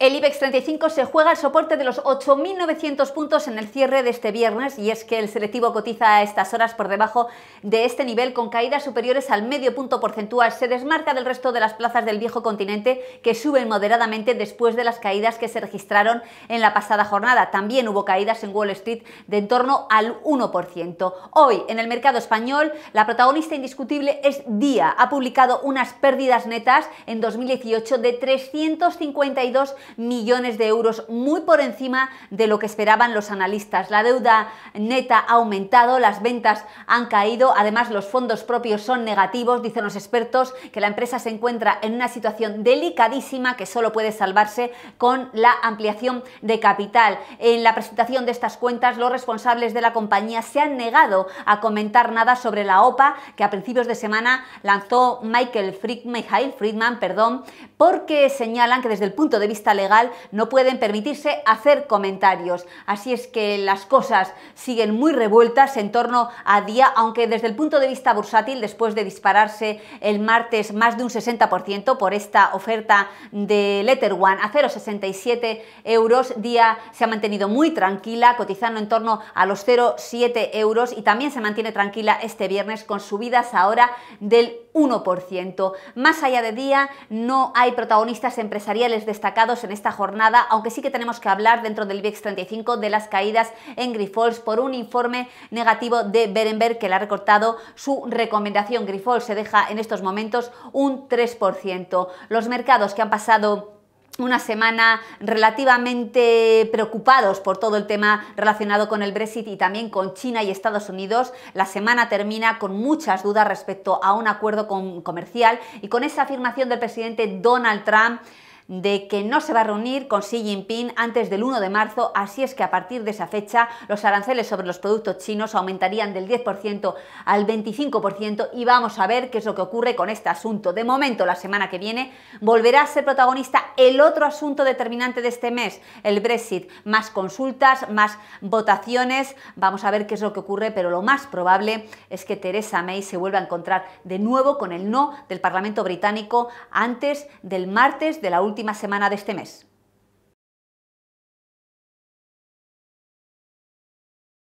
El IBEX 35 se juega al soporte de los 8.900 puntos en el cierre de este viernes y es que el selectivo cotiza a estas horas por debajo de este nivel con caídas superiores al medio punto porcentual. Se desmarca del resto de las plazas del viejo continente que suben moderadamente después de las caídas que se registraron en la pasada jornada. También hubo caídas en Wall Street de en torno al 1%. Hoy en el mercado español la protagonista indiscutible es Día. Ha publicado unas pérdidas netas en 2018 de 352 millones de euros, muy por encima de lo que esperaban los analistas. La deuda neta ha aumentado, las ventas han caído, además los fondos propios son negativos, dicen los expertos que la empresa se encuentra en una situación delicadísima que solo puede salvarse con la ampliación de capital. En la presentación de estas cuentas, los responsables de la compañía se han negado a comentar nada sobre la OPA que a principios de semana lanzó Michael Friedman, perdón, porque señalan que desde el punto de vista legal no pueden permitirse hacer comentarios. Así es que las cosas siguen muy revueltas en torno a día, aunque desde el punto de vista bursátil, después de dispararse el martes más de un 60% por esta oferta de Letter One a 0,67 euros, día se ha mantenido muy tranquila, cotizando en torno a los 0,7 euros y también se mantiene tranquila este viernes con subidas ahora del 1%. Más allá de día, no hay protagonistas empresariales destacados en en esta jornada, aunque sí que tenemos que hablar dentro del IBEX 35 de las caídas en Grifols por un informe negativo de Berenberg que le ha recortado su recomendación. Grifols se deja en estos momentos un 3%. Los mercados que han pasado una semana relativamente preocupados por todo el tema relacionado con el Brexit y también con China y Estados Unidos. La semana termina con muchas dudas respecto a un acuerdo comercial y con esa afirmación del presidente Donald Trump de que no se va a reunir con Xi Jinping antes del 1 de marzo, así es que a partir de esa fecha los aranceles sobre los productos chinos aumentarían del 10% al 25% y vamos a ver qué es lo que ocurre con este asunto. De momento, la semana que viene volverá a ser protagonista el otro asunto determinante de este mes, el Brexit. Más consultas, más votaciones, vamos a ver qué es lo que ocurre, pero lo más probable es que Theresa May se vuelva a encontrar de nuevo con el no del Parlamento británico antes del martes de la última última semana de este mes.